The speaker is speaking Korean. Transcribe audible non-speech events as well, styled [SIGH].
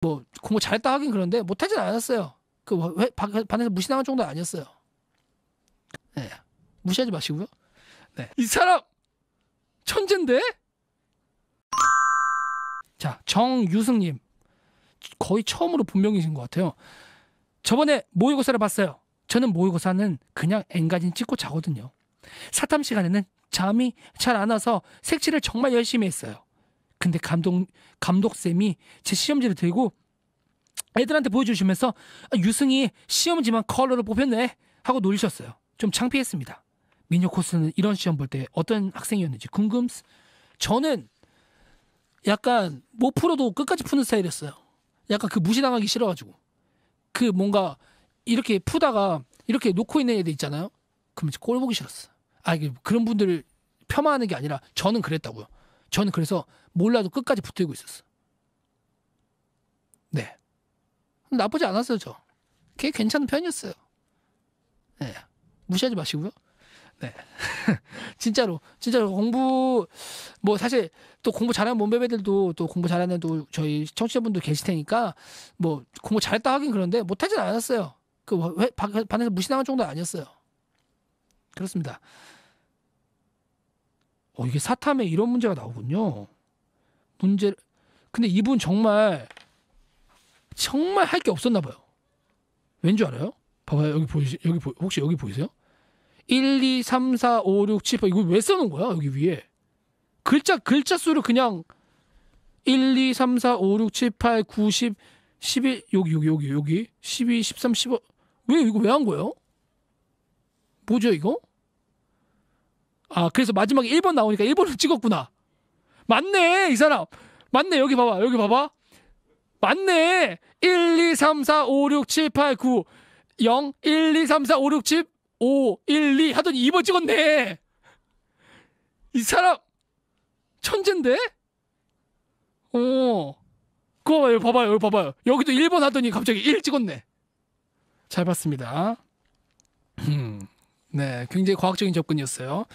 뭐 공부 잘했다 하긴 그런데 못하진 않았어요. 그 회, 반에서 무시당한 정도 아니었어요. 네. 무시하지 마시고요. 네. 이 사람 천재인데? 자 정유승님 거의 처음으로 분명이신 것 같아요. 저번에 모의고사를 봤어요. 저는 모의고사는 그냥 엔가진 찍고 자거든요. 사탐 시간에는 잠이 잘 안 와서 색칠을 정말 열심히 했어요. 근데 감독 감독쌤이 제 시험지를 들고 애들한테 보여주시면서 아, 유승이 시험지만 컬러를 뽑혔네 하고 놀리셨어요. 좀 창피했습니다. 민요 코스는 이런 시험 볼 때 어떤 학생이었는지 궁금. 저는 약간 못 풀어도 끝까지 푸는 스타일이었어요. 약간 그 무시당하기 싫어가지고 그 뭔가 이렇게 푸다가 이렇게 놓고 있는 애들 있잖아요. 그럼 이제 꼴 보기 싫었어. 아 이게 그런 분들을 폄하하는 게 아니라 저는 그랬다고요. 저는 그래서 몰라도 끝까지 붙들고 있었어. 네. 나쁘지 않았어요, 저. 꽤 괜찮은 편이었어요. 네. 무시하지 마시고요. 네. [LAUGHS] 진짜로, 진짜로 공부, 뭐 사실 또 공부 잘하는 몸베베들도 또 공부 잘하는 또 저희 청취자분도 계실 테니까 뭐 공부 잘했다 하긴 그런데 못하진 않았어요. 그 반에서 무시당한 정도 아니었어요. 그렇습니다. 어, 이게 사탐에 이런 문제가 나오군요. 문제 근데 이분 정말 정말 할 게 없었나 봐요. 왠지 알아요? 봐봐요. 여기 보이시 여기 보, 혹시 여기 보이세요? 1 2 3 4 5 6 7 8 이거 왜 써놓은 거야? 여기 위에. 글자 글자 수를 그냥 1 2 3 4 5 6 7 8 9 10 11 여기 여기 여기 여기 12 13 15 왜 이거 왜 한 거예요? 뭐죠 이거? 아, 그래서 마지막에 1번 나오니까 1번을 찍었구나. 맞네, 이 사람. 맞네, 여기 봐봐, 여기 봐봐. 맞네. 1, 2, 3, 4, 5, 6, 7, 8, 9, 0, 1, 2, 3, 4, 5, 6, 7, 5, 1, 2 하더니 2번 찍었네. 이 사람, 천재인데? 어. 그거 봐요, 봐봐요, 여기 봐봐요. 여기도 1번 하더니 갑자기 1 찍었네. 잘 봤습니다. 네, 굉장히 과학적인 접근이었어요.